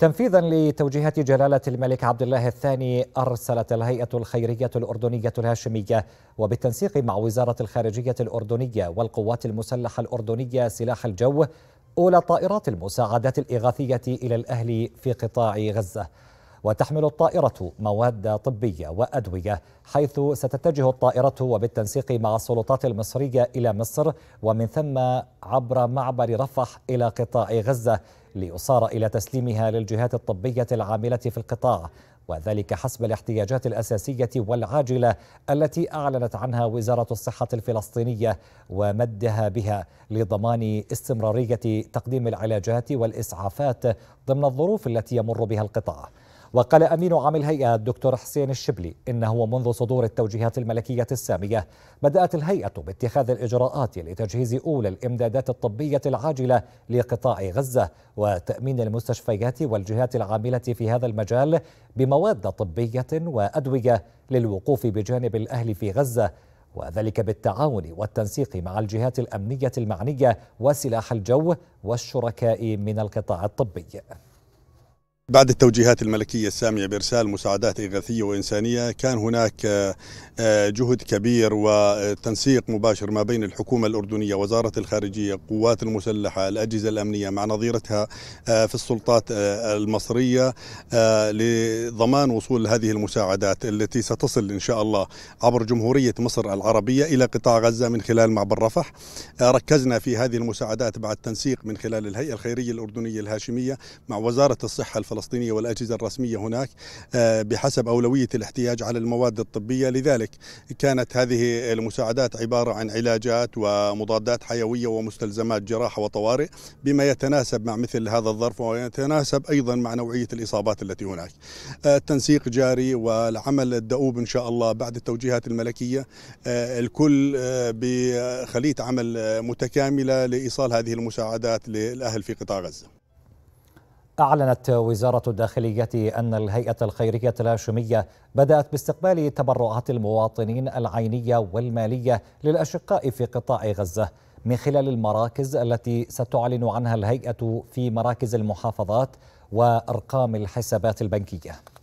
تنفيذا لتوجيهات جلالة الملك عبد الله الثاني أرسلت الهيئة الخيرية الأردنية الهاشمية وبالتنسيق مع وزارة الخارجية الأردنية والقوات المسلحة الأردنية سلاح الجو أولى طائرات المساعدات الإغاثية إلى الأهل في قطاع غزة وتحمل الطائرة مواد طبية وأدوية حيث ستتجه الطائرة وبالتنسيق مع السلطات المصرية إلى مصر ومن ثم عبر معبر رفح إلى قطاع غزة ليصار إلى تسليمها للجهات الطبية العاملة في القطاع وذلك حسب الاحتياجات الأساسية والعاجلة التي أعلنت عنها وزارة الصحة الفلسطينية ومدها بها لضمان استمرارية تقديم العلاجات والإسعافات ضمن الظروف التي يمر بها القطاع وقال أمين عام الهيئة الدكتور حسين الشبلي إنه منذ صدور التوجيهات الملكية السامية بدأت الهيئة باتخاذ الإجراءات لتجهيز أولى الإمدادات الطبية العاجلة لقطاع غزة وتأمين المستشفيات والجهات العاملة في هذا المجال بمواد طبية وأدوية للوقوف بجانب الأهل في غزة وذلك بالتعاون والتنسيق مع الجهات الامنيه المعنيه وسلاح الجو والشركاء من القطاع الطبي بعد التوجيهات الملكية السامية بإرسال مساعدات إغاثية وإنسانية كان هناك آه، آه، جهد كبير وتنسيق مباشر ما بين الحكومة الأردنية وزارة الخارجية القوات المسلحة الأجهزة الأمنية مع نظيرتها آه، في السلطات المصرية لضمان وصول هذه المساعدات التي ستصل إن شاء الله عبر جمهورية مصر العربية إلى قطاع غزة من خلال معبر رفح ركزنا في هذه المساعدات بعد تنسيق من خلال الهيئة الخيرية الأردنية الهاشمية مع وزارة الصحة الفلسطينية الفلسطينية والأجهزة الرسمية هناك آه، بحسب أولوية الاحتياج على المواد الطبية لذلك كانت هذه المساعدات عبارة عن علاجات ومضادات حيوية ومستلزمات جراحة وطوارئ بما يتناسب مع مثل هذا الظرف ويتناسب أيضا مع نوعية الإصابات التي هناك التنسيق آه، جاري والعمل الدؤوب إن شاء الله بعد التوجيهات الملكية آه، الكل بخلية عمل متكاملة لإيصال هذه المساعدات للأهل في قطاع غزة أعلنت وزارة الداخلية أن الهيئة الخيرية الهاشمية بدأت باستقبال تبرعات المواطنين العينية والمالية للأشقاء في قطاع غزة من خلال المراكز التي ستعلن عنها الهيئة في مراكز المحافظات وأرقام الحسابات البنكية